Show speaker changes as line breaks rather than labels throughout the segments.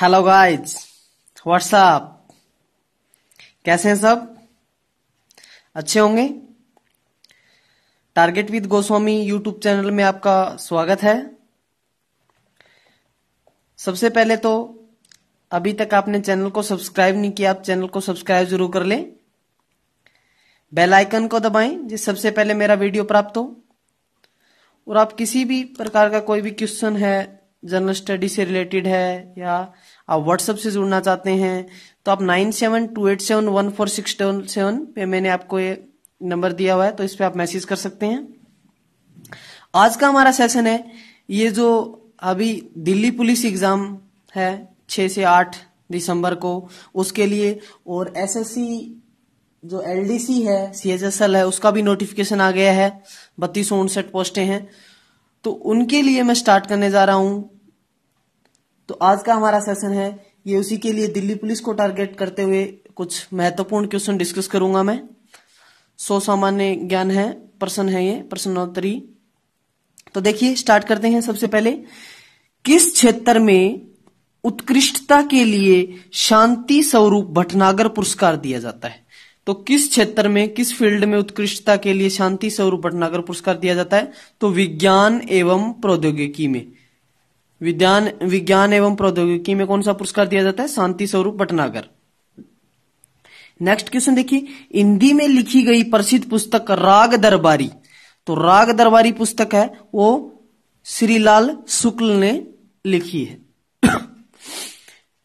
hello guys what's up कैसे हैं सब अच्छे होंगे target with Goswami YouTube channel में आपका स्वागत है सबसे पहले तो अभी तक आपने चैनल को सब्सक्राइब नहीं किया आप चैनल को सब्सक्राइब जरूर कर लें बेल आइकन को दबाएं जिस सबसे पहले मेरा वीडियो प्राप्त हो और आप किसी भी प्रकार का कोई भी क्वेश्चन है जनरल स्टडी से रिलेटेड है या आप व्हाट्सएप से जुड़ना चाहते हैं तो आप nine seven two eight seven one four six seven पे मैंने आपको ये नंबर दिया हुआ है तो इस पर आप मैसेज कर सकते हैं आज का हमारा सेशन है ये जो अभी दिल्ली पुलिस एग्जाम है छह से आठ दिसंबर को उसके लिए और एसएससी जो एलडीसी है सीएचएसएल है उसका भी नोटिफिकेशन आ गया है बत्तीस सौ उनसठ पोस्टें हैं तो उनके लिए मैं स्टार्ट करने जा रहा हूं तो आज का हमारा सेशन है ये उसी के लिए दिल्ली पुलिस को टारगेट करते हुए कुछ महत्वपूर्ण क्वेश्चन डिस्कस करूंगा मैं सो सामान्य ज्ञान है प्रश्न है ये प्रश्नोत्तरी तो देखिए स्टार्ट करते हैं सबसे पहले किस क्षेत्र में उत्कृष्टता के लिए शांति स्वरूप भटनागर पुरस्कार दिया जाता है तो किस क्षेत्र में किस फील्ड में उत्कृष्टता के लिए शांति स्वरूप भटनागर पुरस्कार दिया जाता है तो विज्ञान एवं प्रौद्योगिकी में विज्ञान विज्ञान एवं प्रौद्योगिकी में कौन सा पुरस्कार दिया जाता है शांति स्वरूप भटनागर नेक्स्ट क्वेश्चन देखिए हिंदी में लिखी गई प्रसिद्ध पुस्तक राग दरबारी तो राग दरबारी पुस्तक है वो श्रीलाल शुक्ल ने लिखी है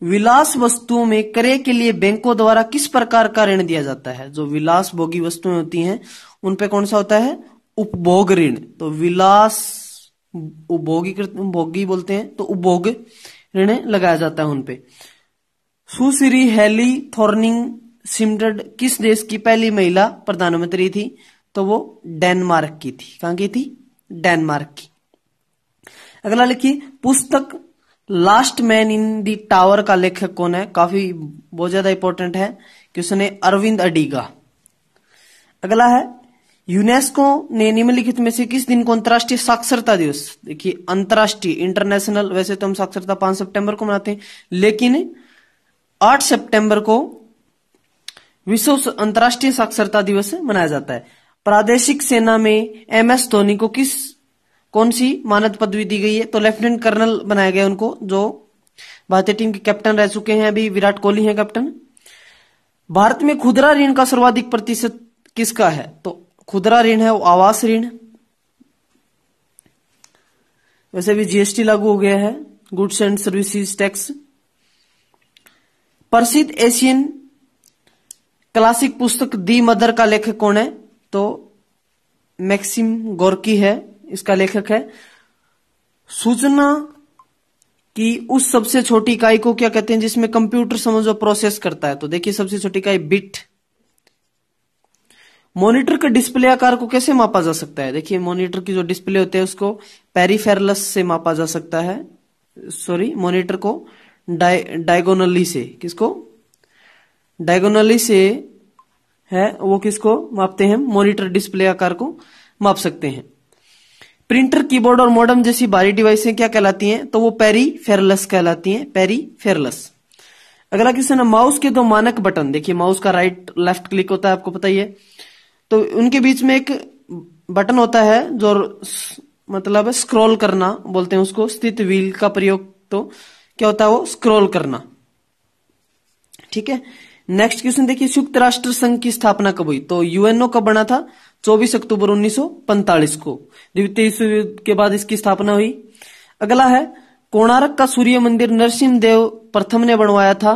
विलास वस्तुओं में क्रय के लिए बैंकों द्वारा किस प्रकार का ऋण दिया जाता है जो विलास भोगी वस्तुएं होती हैं उन पे कौन सा होता है उपभोग ऋण तो विलास उपभोगी भोगी बोलते हैं तो उपभोग ऋण लगाया जाता है उनपे सुश्री हेली थोर्निंग सिमटेड किस देश की पहली महिला प्रधानमंत्री थी तो वो डेनमार्क की थी कहा की थी डेनमार्क की अगला लिखिए पुस्तक last man in the tower का लेखक कौन है काफी बहुत ज्यादा इंपॉर्टेंट है कि उसने अरविंद अडीगा अगला है यूनेस्को ने निम्नलिखित में से किस दिन को अंतर्राष्ट्रीय साक्षरता दिवस देखिए अंतर्राष्ट्रीय इंटरनेशनल वैसे तो हम साक्षरता पांच सितंबर को मनाते हैं लेकिन आठ सितंबर को विश्व अंतर्राष्ट्रीय साक्षरता दिवस मनाया जाता है प्रादेशिक सेना में एम एस धोनी को किस कौन सी मानद पदवी दी गई है तो लेफ्टिनेंट कर्नल बनाया गया उनको जो भारतीय टीम के कैप्टन रह चुके हैं अभी विराट कोहली हैं कैप्टन भारत में खुदरा ऋण का सर्वाधिक प्रतिशत किसका है तो खुदरा ऋण है वो आवास ऋण वैसे भी जीएसटी लागू हो गया है गुड्स एंड सर्विसेज टैक्स प्रसिद्ध एशियन क्लासिक पुस्तक दी मदर का लेखक कौन है तो मैक्सिम गोरकी है इसका लेखक है सूचना कि उस सबसे छोटी इकाई को क्या कहते हैं जिसमें कंप्यूटर समझो प्रोसेस करता है तो देखिए सबसे छोटी इकाई बिट मॉनिटर का डिस्प्ले आकार को कैसे मापा जा सकता है देखिए मॉनिटर की जो डिस्प्ले होते हैं उसको पेरीफेरलस से मापा जा सकता है सॉरी मॉनिटर को डाय डायगोनली से किसको डायगोनली से है वो किसको मापते हैं मॉनिटर डिस्प्ले आकार को माप सकते हैं प्रिंटर कीबोर्ड और मॉडर्म जैसी भारी डिवाइसें क्या कहलाती हैं तो वो पेरी फेरलेस कहलाती हैं पेरी फेरलेस अगला क्वेश्चन है माउस के दो मानक बटन देखिए माउस का राइट लेफ्ट क्लिक होता है आपको पता ही है तो उनके बीच में एक बटन होता है जो मतलब स्क्रॉल करना बोलते हैं उसको स्थित व्हील का प्रयोग तो क्या होता है वो स्क्रॉल करना ठीक है नेक्स्ट क्वेश्चन देखिए संयुक्त राष्ट्र संघ की स्थापना कब हुई तो यूएनओ कब बना था 24 अक्टूबर 1945 को द्वितीय विश्व युद्ध के बाद इसकी स्थापना हुई अगला है कोणारक का सूर्य मंदिर नरसिंह देव प्रथम ने बनवाया था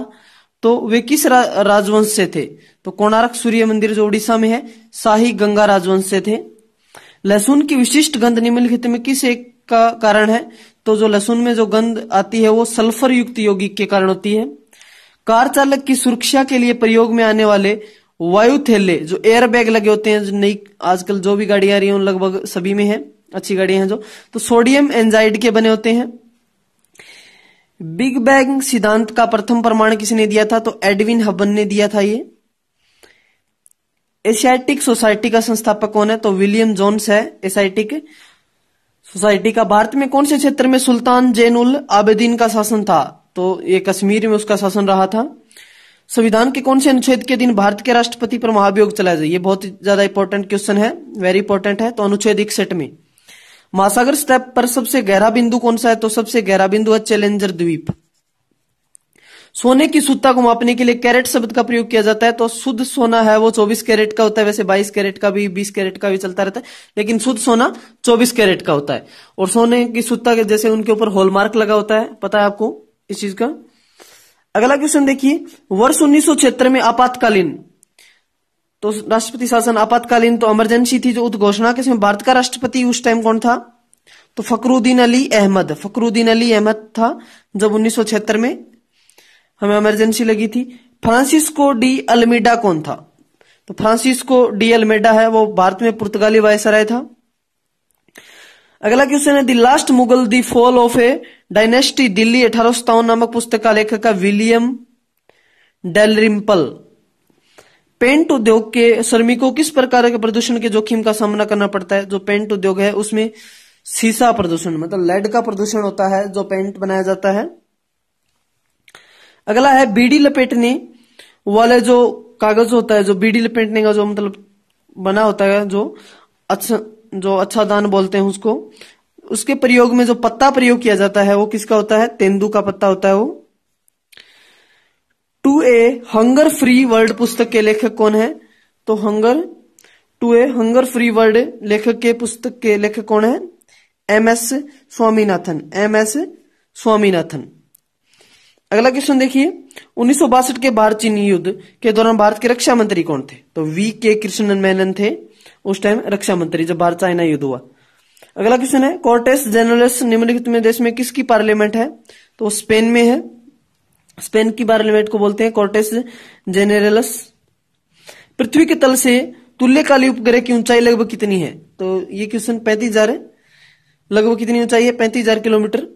तो वे किस रा, राजवंश से थे तो कोणारक सूर्य मंदिर जो उड़ीसा में है शाही गंगा राजवंश से थे लहसुन की विशिष्ट गंध निम्नलिखित में किस एक का कारण है तो जो लहसुन में जो गंध आती है वो सल्फर युक्त यौगिक के कारण होती है कार चालक की सुरक्षा के लिए प्रयोग में आने वाले वायु थैले जो एयर बैग लगे होते हैं जो नई आजकल जो भी गाड़ियां आ रही हैं उन लगभग सभी में है अच्छी गाड़ियां हैं जो तो सोडियम एंजाइड के बने होते हैं बिग बैग सिद्धांत का प्रथम प्रमाण किसने दिया था तो एडविन हबन ने दिया था ये एशियाटिक सोसाइटी का संस्थापक कौन है तो विलियम जोन्स है एसआईटिक सोसाइटी का भारत में कौन से क्षेत्र में सुल्तान उल आबेदीन का शासन था तो ये कश्मीर में उसका शासन रहा था संविधान के कौन से अनुच्छेद के दिन भारत के राष्ट्रपति पर महाभियोग चलाया जाए ये बहुत ज्यादा इंपॉर्टेंट क्वेश्चन है वेरी इंपॉर्टेंट है तो अनुच्छेद इकसठ में महासागर स्टेप पर सबसे गहरा बिंदु कौन सा है तो सबसे गहरा बिंदु है चैलेंजर द्वीप सोने की सुत्ता को मापने के लिए कैरेट शब्द का प्रयोग किया जाता है तो शुद्ध सोना है वो 24 कैरेट का होता है वैसे 22 कैरेट का भी 20 कैरेट का भी चलता रहता है लेकिन शुद्ध सोना 24 कैरेट का होता है और सोने की सुत्ता के जैसे उनके ऊपर हॉलमार्क लगा होता है पता है आपको इस चीज का अगला क्वेश्चन देखिए वर्ष उन्नीस में आपातकालीन तो राष्ट्रपति शासन आपातकालीन तो इमरजेंसी थी जो उद्घोषणा के समय भारत का राष्ट्रपति उस टाइम कौन था तो फकरुद्दीन अली अहमद फकरुद्दीन अली अहमद था जब उन्नीस में हमें इमरजेंसी लगी थी फ्रांसिस्को डी अल्मेडा कौन था तो फ्रांसिस्को डी अल्मेडा है वो भारत में पुर्तगाली वायसराय था अगला क्वेश्चन है the last Mughal the fall of a dynasty Delhi अठारह नामक पुस्तक का लेखक विलियम डेलरिम्पल पेंट उद्योग के श्रमिकों किस प्रकार के प्रदूषण के जोखिम का सामना करना पड़ता है जो पेंट उद्योग है उसमें सीसा प्रदूषण मतलब लेड का प्रदूषण होता है जो पेंट बनाया जाता है अगला है बीड़ी लपेटने वाले जो कागज होता है जो बीड़ी लपेटने का जो मतलब बना होता है जो अच्छा जो अच्छा दान बोलते हैं उसको उसके प्रयोग में जो पत्ता प्रयोग किया जाता है वो किसका होता है तेंदु का पत्ता होता है वो to a hunger free world पुस्तक के लेखक कौन है तो hunger to a hunger free world लेखक के पुस्तक के लेखक कौन है M S Swaminathan M S Swaminathan अगला क्वेश्चन देखिए उन्नीस के भारत चीन युद्ध के दौरान भारत के रक्षा मंत्री कौन थे तो वी के कृष्णन मेनन थे उस टाइम रक्षा मंत्री जब भारत चाइना युद्ध हुआ अगला क्वेश्चन है कॉर्टेस जेनरल्स निम्नलिखित में देश में किसकी पार्लियामेंट है तो स्पेन में है स्पेन की पार्लियामेंट को बोलते हैं कॉर्टेस जेनेरलस पृथ्वी के तल से तुल्यकाली उपग्रह की ऊंचाई लगभग कितनी है तो ये क्वेश्चन पैंतीस हजार है लगभग कितनी ऊंचाई है पैंतीस हजार किलोमीटर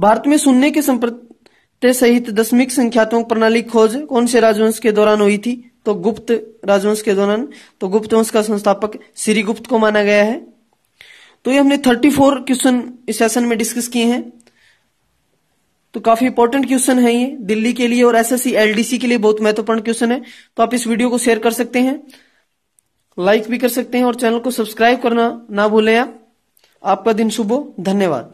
भारत में सुनने के संप्रत सहित दशमिक संख्यात्मक प्रणाली खोज कौन से राजवंश के दौरान हुई थी तो गुप्त राजवंश के दौरान तो गुप्त वंश का संस्थापक श्री गुप्त को माना गया है तो ये हमने 34 क्वेश्चन इस सेशन में डिस्कस किए हैं तो काफी इंपॉर्टेंट क्वेश्चन है ये दिल्ली के लिए और एसएससी एलडीसी के लिए बहुत महत्वपूर्ण क्वेश्चन है तो आप इस वीडियो को शेयर कर सकते हैं लाइक भी कर सकते हैं और चैनल को सब्सक्राइब करना ना भूलें आप आपका दिन शुभ हो धन्यवाद